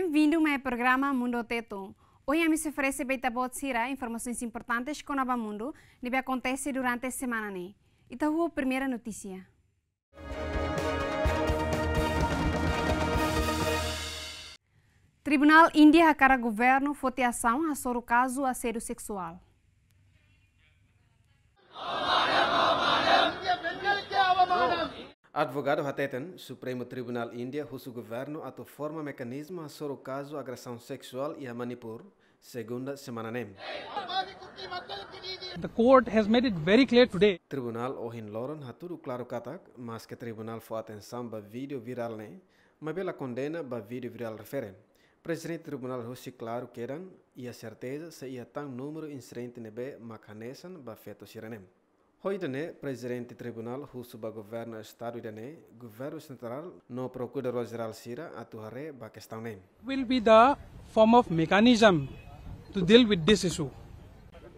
Bem-vindo ao programa Mundo Teto. Hoje me se oferece Beita Botsira informações importantes que o mundo que acontece durante a semana. Então, a primeira notícia. Tribunal Índia acara governo vote ação a sobre o caso assédio sexual. Oh Advogado Hateten, Supremo Tribunal Índia, russo governo ato forma mecanismo a sobre o caso agressão sexual e a Manipur, segunda semana nem. The court has made it very clear today. Tribunal ohin loron haturu claro katak, mas que tribunal foi atenção ba vídeo viral nem, mas pela condena ba vídeo viral referem. Presidente do Tribunal russo claro queran e a certeza se ia tão número incidente nebe makanesan ba feto sirenem hoje o presidente do tribunal o Governo Estado o Governo Central, no Procurador-Geral Sira, Atuhare, Pakistan questão. Will be the form of mechanism to deal with this issue.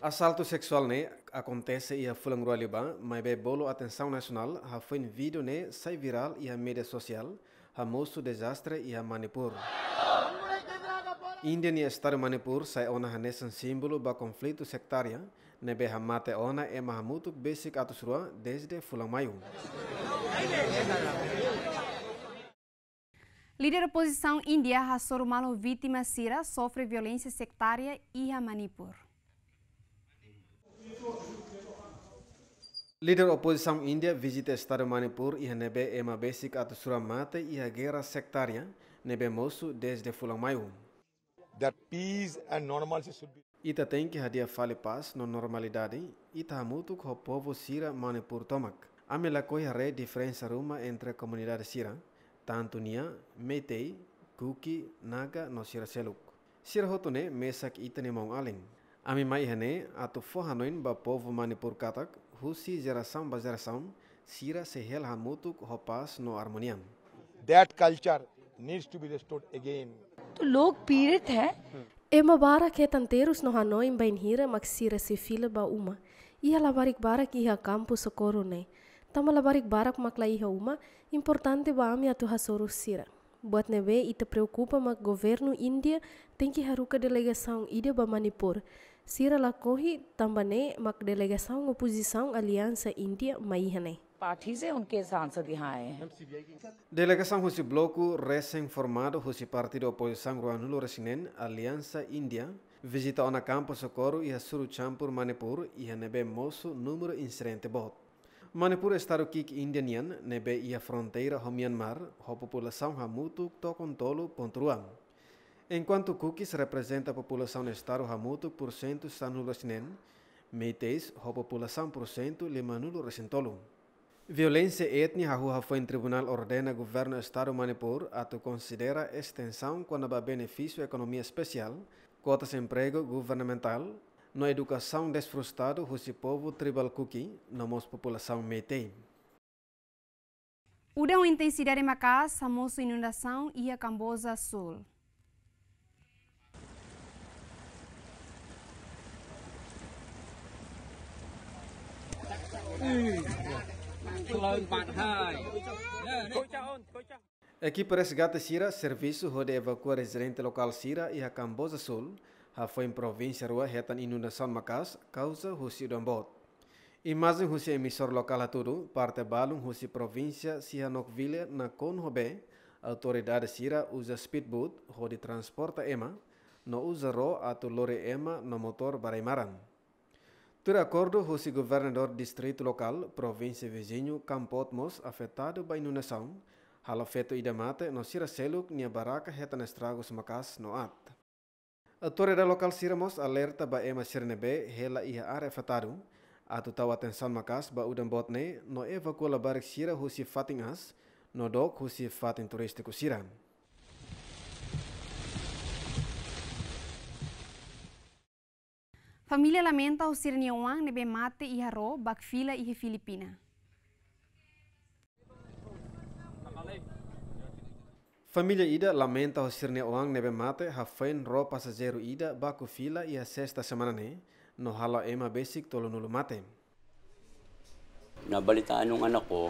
Assalto sexual né acontece e a fulang rualiba, mas bem bolo atenção nacional, ha foi um vídeo né sai viral e a mídia social, a moço desastre e a Manipur. Índia e Estado Manipur sai ona hanesan símbolo ba conflito sectária, Nebe hamate ona e mahmutuk besik atusrua desde Fulamayu. Líder oposição índia Hasor Malo vítima Sira sofre violência sectária e a Manipur. Líder oposição índia visita estado Manipur e nebe ema besik atusrua mate e a guerra sectária nebe moço desde Fulamayu. That peace and normalcy should be Ita tem que fale paz no normalidade, ita mutu ko povo sira mane por tomak. Ame la koi re diferença ruma entre a comunidade sira, tanto nia, metei, kuki, naga no sira seluk. Sira hotune mesak itane mong alin. Ami mai hane atu fohanoin ba povo mane por katak, husi gerasam ba gerasam, sira se hel ha mutu ko hopas no harmoniam. That culture needs to be restored again. तो लोग पीड़ित हैं Ema barak he terus no Hanoi bain hira sira se fila ba uma. ia labarik barak iha kampus socorro ne. Tama labarik barak la iha uma, importante ba ami atu hasoru sira. Buat nebe ita preocupa mak governo India tem haruka delegação ida ba Manipur. Sira la tamba ne mak delegação oposição aliansa India maihane. Party से उनके सांसद यहाँ आए हैं Delegação Rússia Bloco, recém-formado Rússia Partido Oposição Ruanulo Resinen, Aliança Índia, visitou na Campo Socorro e a Suruchampur, Manipur e a Nebe Moço, número incidente bot. Manipur está o Kik Indianian, Nebe e a fronteira com Myanmar, a população ha muito tocontolo pontruam. Enquanto Kukis representa a população do estado ha por cento está no Resinen, Meitês, a população por cento lhe manulo Violência étnica rua foi em tribunal ordena governo do Estado Manipur a tu considera extensão quando a benefício economia especial, cotas emprego governamental, na educação desfrustado o povo tribal kuki, na população metei. Udão intensidade macas, famoso inundação e a Cambosa Sul. Ekip Equipe Resgate Sira, serviço de evacua residente local Sira e a Sul, a foi em província rua reta inundação Macas, causa Rússia do Ambot. Imagem Rússia emissor local a parte balum Rússia província Sihanoukville na Conrobé, autoridade Cira usa speedboat, rode transporta Ema, no usa ro a lore Ema no motor Baraimaran. Por acordo com o governador do distrito local, província vizinho Campotmos, afetado pela inundação, há feto idemate no sira seluk nia que heta na estragos macas no at. torre local siramos alerta para ema sirnebe hela iha área afetada, a total atenção macas para udam botne no a barik sira husi fatingas, no dok husi fatin turístico siram. Família lamenta o Sirniuang nebe mate e haro bakfila e Filipina. Família Ida lamenta o Sirniuang nebe mate hafain ro passageiro Ida baku fila e a semana ne no hala ema basic tolonulu mate. Nabalitaan ng anak ko.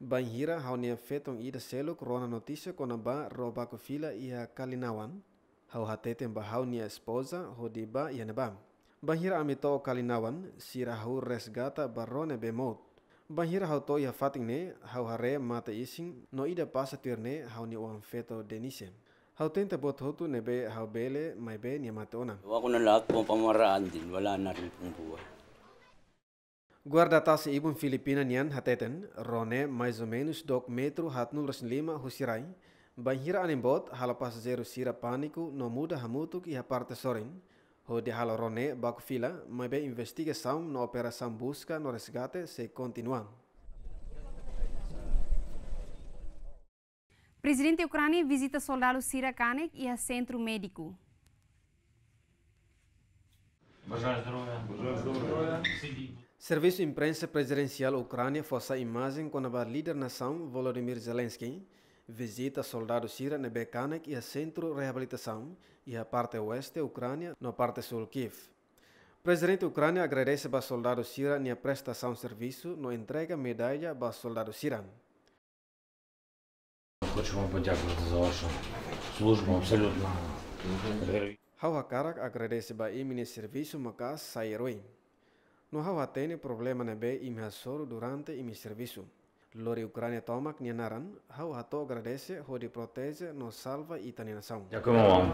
Banhira hau niya fetong Ida seluk rona notisya konaba ro baku fila e a kalinawan. Hau hatete mba hau niya esposa hodiba yanabam bahir amito kalinawan sirahu resgata barone bemot bahir hauto ya fatingne hau hare mata ising no ida pasa tirne hau ni feto denise hau tenta bot hotu nebe hau bele mai be ni mate ona wa kuna lahat pong pamaraan din wala na rin pong Guarda tas ibun Filipina niyan hateten rone mais ou menos dok metro hatnul lima husirai bahira anembot halapas zero sira paniku no muda hamutuk iha parte sorin O de Halorone Bakufila, mas a investigação na Operação Busca no Resgate se continua. Presidente Ucrânia visita soldado Sira Kanek e a centro médico. Serviço Imprensa Presidencial Ucrânia força a imagem com a líder nação Volodymyr Zelensky visita soldado Sira na Bekanek e a é Centro de Reabilitação e a parte oeste da Ucrânia, na parte sul Kiev. presidente da Ucrânia agradece aos soldado Sira na prestação de serviço no entrega medalha aos soldado Sira. Hawa Karak agradece a imine serviço Makas Sairoi. No Hawa tem problema na B imhassoro durante imi serviço. Lori Ucrânia toma ni Naran, how Hato agradece, Hori protege, nos salva e tani nação. Дякуємо вам.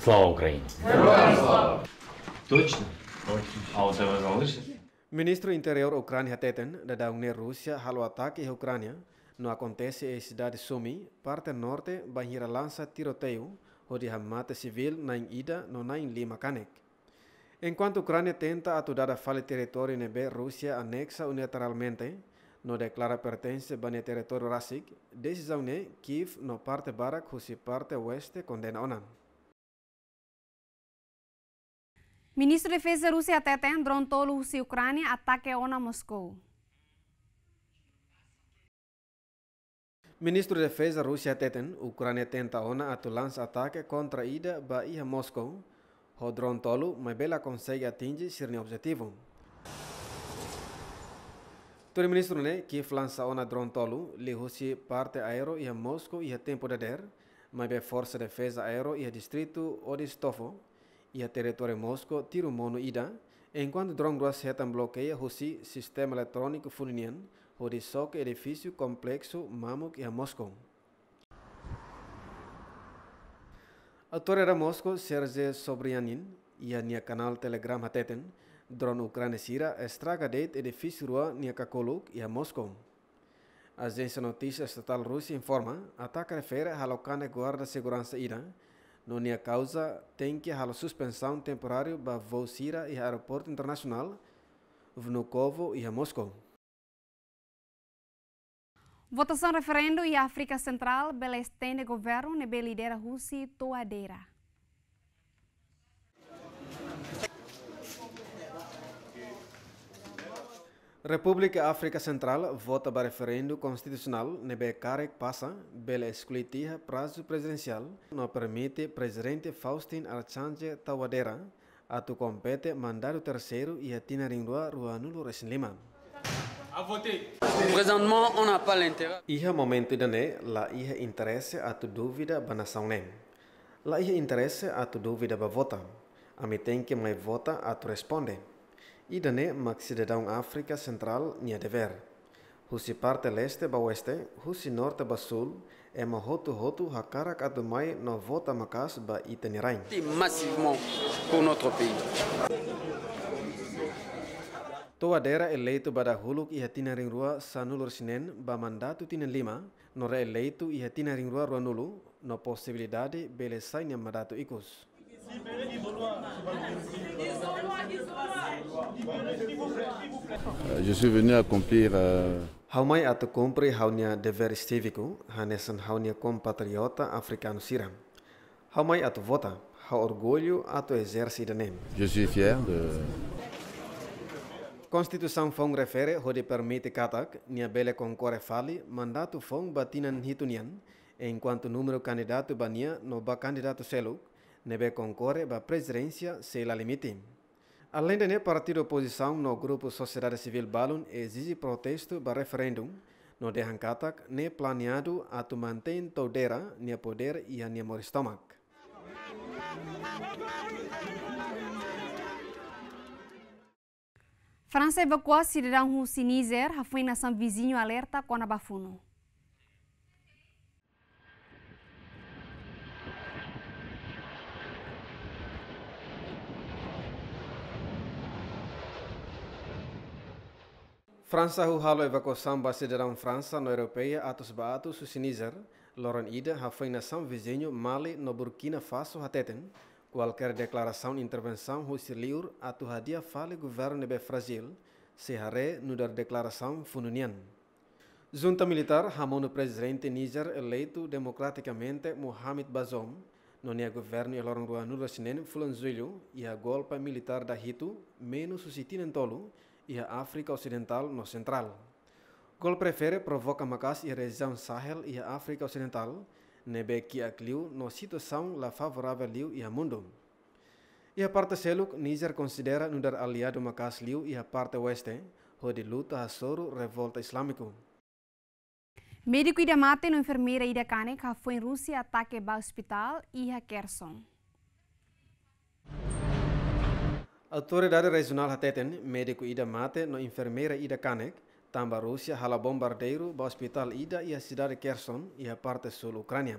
Слава Україні! Героям слава! Точно? Точно. Ministro Interior Ucrânia Teten, da Daunir Rússia, halo ataque em Ucrânia, no acontece em cidade Sumi, parte norte, banheira lanza tiroteio, onde mata civil na ida, no na em Lima Canek. Enquanto Ucrânia tenta atudar a falha território nebe Rusia anexa unilateralmente, no declara pertence bane território rasik, decisão ne Kiev no parte barak husi parte oeste condena onan. Ministro de Defesa Rússia até tem drone tolo husi Ucrânia ataque ona Moscou. Ministro de Defesa Rússia teten, Ucrânia tenta ona lançar ataque contra ida Bahia Moscou. O drone tolo, mas bela consegue atingir seu objetivo. El ministro Kiev lança uma dron tolo, lhe parte aero y a Moscú y a tempo de der, de Defensa de defesa aero y a distrito Odistofo y a território Moscú, tiro mono ida, enquanto drone ruas retam bloquea, Rússia sistema eletrônico fulinian, el edificio complexo Mamuk y a El autor era de Moscou Sergei Sobrianin e a canal Telegram Hateten, drone Ucrânia Sira estraga deit edifício rua Niakakoluk e a Moscou. A agência notícia estatal russa informa ataque refere halokane guarda segurança Irã. No nia causa tem que a suspensão temporária para voo Sira e aeroporto internacional Vnukovo e a Moscou. Votação referendo e África Central, Belestende governo, nebe lidera Rússia toadeira. República África Central vota para referendo constitucional nebe carec passa bela escolhitia prazo presidencial não permite presidente Faustin Archange Tawadera atu compete mandato terceiro e atinarindua ruanulo recém lima. A voter. Présentement, on n'a pas l'intérêt. a momento dane né, la iha interesse atu dúvida a nem. Né. La iha interesse atu dúvida ba vota. Ami tem que mais vota a responde. idane maxi de daun Afrika Central nia Husi parte leste ba oeste, husi norte ba sul, ema hotu hotu hakarak adumai no vota makas ba itanirain. Massivement pour notre pays. Tua daerah eleitu bada huluk iha tina ring rua sanulur sinen ba mandatu tina lima, nora eleitu iha tina ring rua rua nulu, no posibilidade belesainya madatu ikus. Euh, je suis venu accomplir. Euh... Haumai at compris haunia dever civico, hanesan haunia compatriota africano siram. Haumai at vota, ha orgulho de exercidanem. Je suis fier de Constituição fong refere hode permite katak nia bele concorre fali mandato fong batinan hitunian enquanto número candidato bania no ba candidato seluk Nebe concorre para a presidência sem la limite. Além de partido oposição no grupo Sociedade Civil Balun exige protesto para referendum, no dejan katak ne planeado a tu mantém todera ne poder e a ne moristomak. França evacua cidadão russo Níger, a nação vizinho alerta com a Bafuno. Fransa hu halo evako sambasadeira França na Europeia atos ba su Sinizer, loran Ida ha foi nação vizinho Mali no Burkina Faso hateten. Qualquer declaração intervenção hu siliur atu hadia fale governo be Brasil, se hare no dar declaração fununian. Junta militar hamon o presidente Níger eleito democraticamente Mohamed Bazoum, no nia governo e rua ruanura sinen fulanzulho e a golpa militar da hitu menos susitinan tolo, e a África Ocidental no central. Gol prefere provoca macas e região Sahel e a África Ocidental, nebe que acliu no situação la favorável liu e a mundo. E a parte seluk, Níger considera nudar aliado macas liu e a parte oeste, onde luta a soro revolta islâmico. Médico Ida Mate, no enfermeira Ida Kane, foi em Rússia ataque ao hospital e a Kherson. Autoridade regional hateten médico ida mate no enfermeira ida canek tamba Rússia hala bombardeiro ba hospital ida e a cidade Kherson e a parte sul Ucrânia.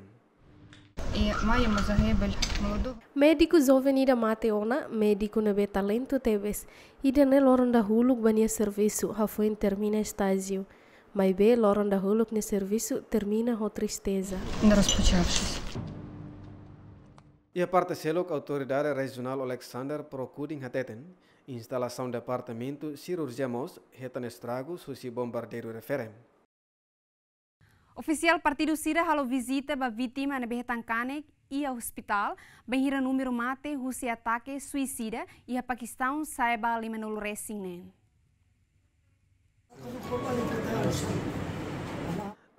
Médico jovem ida ona, médico nebe talento teves. ida ne loronda huluk bania serviço, ha termina estágio. Mas be loronda huluk ne serviço termina ho tristeza. Не E a selok Autoridade Regional Alexander Procudin Hateten, instalação Departamento Cirurgia Mos, retan estrago susi bombardeiro referem. Oficial Partido Sira halo visita ba vítima na e hospital, benhira número mate husi ataque suicida e a Paquistão saiba limanol resigne.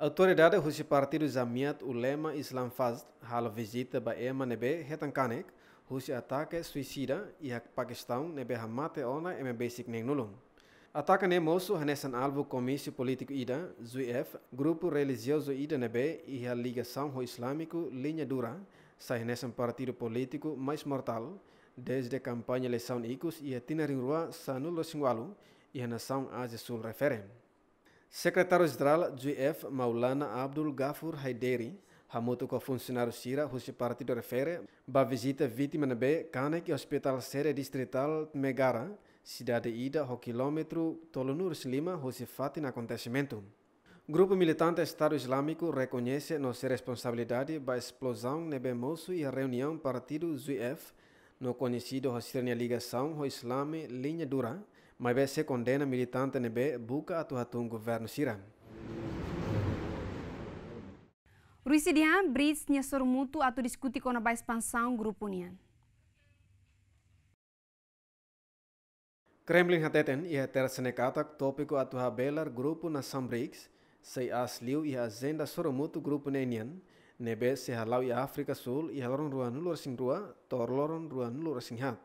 Autoridade do Partido Jamiat Ulema Islam faz halo visita ba ema nebe hetankanek Rússia ataque suicida e a Paquistão nebe hamate ona eme basic Ataque ne moço hanesan alvo comício político ida, ZUF, grupo religioso ida nebe e a ligação ho islâmico linha dura, sai hanesan partido político mais mortal, desde a campanha eleição Icos e a tinarin rua sanulo singualu e a nação Ásia Sul referem secretário geral JF Maulana Abdul Ghafur Haideri hamutu com funcionário Sira husi partido refere ba visita vítima na B kane hospital sere distrital Megara cidade ida ho quilômetro Tolonurus Lima husi fatin acontecimento. Grupo militante Estado Islâmico reconhece nossa responsabilidade ba explosão nebe moço e a reunião partido ZUF no conhecido Rostirnia Ligação ho Islame Linha Dura mas BC condena militante NB buka hatung um governo Sira. Ruisidia, Brits nyesor mutu atau diskuti kona ba grupunian. grupo Kremlin hateten ia tersenekatak tópico atu habelar grupo Nação BRICS, sei asliu ia e zenda soromutu mutu Nenian, nebe se halau ia e África Sul ia e loron ruan lor sing rua, tor loron ruan lor sing hat.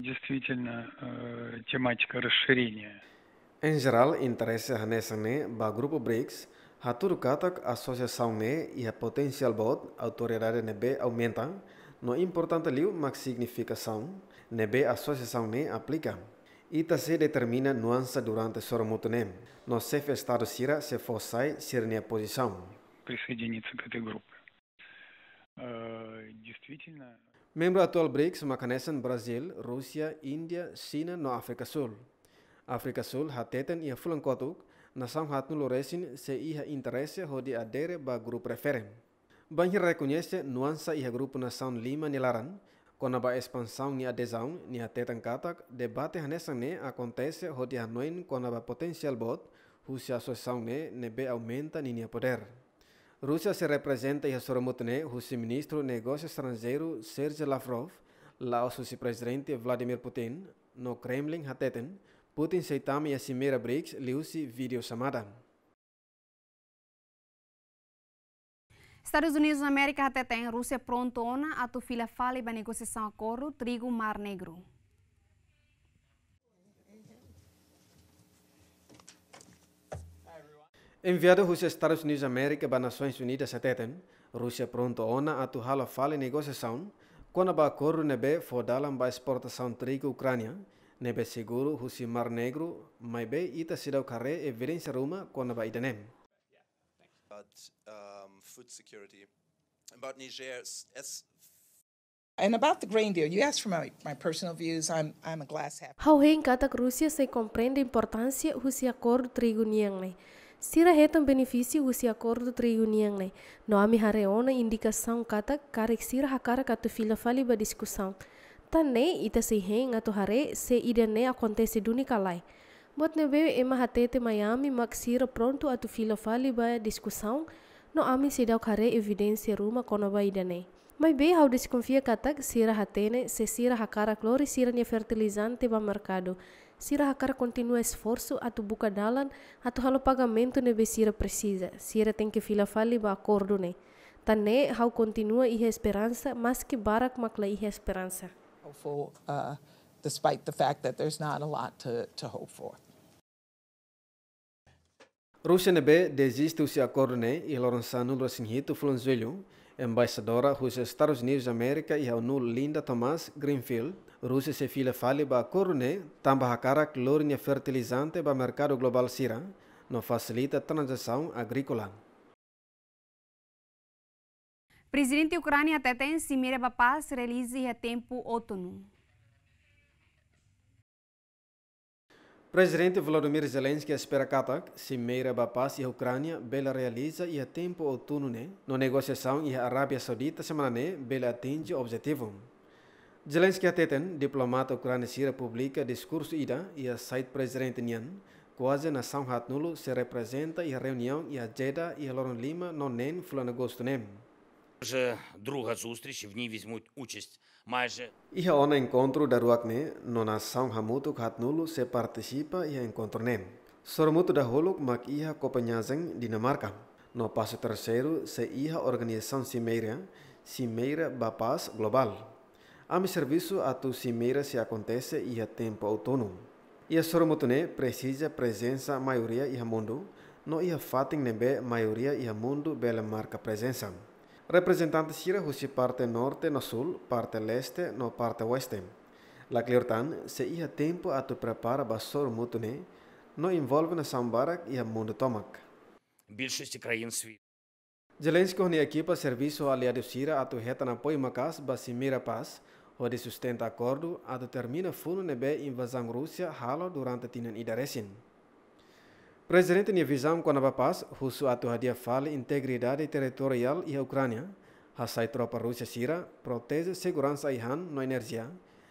Действительно, э, тематика расширения. În general, interesele NSN ba grupul BRICS Haturkatak associação-ne e a potencial bot autoridade nebe aumentam, no importante liu max significação nebe associação-ne aplicam. Ita se determina nuança durante soramutane, no chefe estado sira se fossai sirne posição. Присоединиться к этой группе. Действительно... Membro atual BRICS makanesan Brasil, Rusia, India, China no Afrika Sul. Afrika Sul hateten ia fulan kotuk, nasam hatnu loresin se ia interesse hodi adere ba grup referem. Banhir reconhece nuansa ia grupo nação lima nilaran, Quando a expansão e adesão ni até katak, debate nessa ne acontece rodear noin quando a potensial bot, cuja associação ne nebe aumenta ni poder. Rússia se representa e Soromotne, o ministro negócio estrangeiro Sergei Lavrov, lá o presidente Vladimir Putin, no Kremlin hateten, Putin seitame e a cimeira BRICS liu-se videochamada. Estados Unidos da América até Rússia Rússia ona a tu fila fale para negociação acordo trigo Mar Negro. Enviado os Estados Unidos América para Nações Unidas seteten, Rússia pronto ona a tu hala fale negociação, quando ba corro nebe fodalam ba exportação trigo Ucrânia, nebe seguro Rússia Mar Negro, mai be ita sidau carre evidência ruma quando ba idanem. But, um, food security, about Niger, as And about the grain deal, you asked for my, my personal views. I'm, I'm a glass half. Hauhen kata Rússia se compreende importância Rússia acordo trigo niangle. Sira retam benefício o se acordo triunião né. Noami hareona indicação kata karek sira hakara katu fila faliba discussão. Tane ita se hen atu hare se ida ne acontece dunicalai. Bot nebe ema hatete Miami mak sira pronto atu fila faliba discussão. No ami se dau hare evidência ruma konoba ida ne. Mas bem, ao desconfia katak sira hatene se sira hakara cloro sira ne fertilizante ba mercado sira hakara continua esforço atu buka dalan atu halo pagamento nebe sira precisa. Sira tem que fila fali ba acordo ne. Tane hau continua iha esperança, mas que barak makla iha esperança. Hopeful, uh, despite the fact that there's not a lot to, to hope for. Rússia nebe desiste o seu acordo ne e Lorenzano Rosinhito Flonzelho embaixadora dos Estados Unidos da América e a UNU Linda Thomas Greenfield, Rússia se fila fale ba corne, tamba hakara clorinha fertilizante o mercado global sira, não facilita a transação agrícola. Presidente Ucrânia Teten Simire Bapas realize a tempo outono. Presidente Volodymyr Zelensky espera Katak, Cimeira da Paz e a Ucrânia, bela realiza e a tempo outono né? Na negociação e a Arábia Saudita semana né, bela atinge o objetivo. Zelensky ateten, né? diplomata ucraniano Sira publica discurso ida e a site presidente Nian, quase nação nulo se representa e a reunião e a Jeddah e a Loron Lima no nem fulano agosto nem. Né? Вже друга зустріч, в ній візьмуть участь майже. Іха она encontro da ruakne, nona saung hamutu khatnulu se participa e encontro nem. Sor Sormutu da holuk Mac iha kopanhazeng Dinamarca. No passo terceiro se iha organização Cimeira, Cimeira Bapas Global. A Ami serviço tu Cimeira se acontece iha tempo autônomo. Iha sormutune precisa presença maioria iha mundo, no fatem fating nebe maioria iha mundo bela marca presença. Representantes Sira husi parte norte no sul, parte leste no parte oeste. La Cleortan se ia tempo a tu prepara basor mutune, no envolve na sambarak e a mundo tomak. Більшість країн світу. Zelensky ne equipa serviço aliado Sira a tu reta na apoio Macas Basimira Paz, onde sustenta acordo a tu termina fundo nebe invasão Rússia halo durante tinen idaresin. Presidente Nivizam Konabapas, Russo Atuhadia fala integridade territorial e Ucrânia, Hasai tropa Rússia Sira, protege segurança e Han no energia,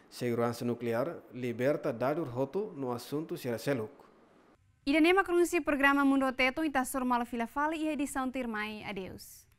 segurança nuclear, liberta Dadur Roto no assunto Sira Seluk. Ida nema krungsi programa Mundo Teto e surmalo fila fala e edição Tirmai. Adeus.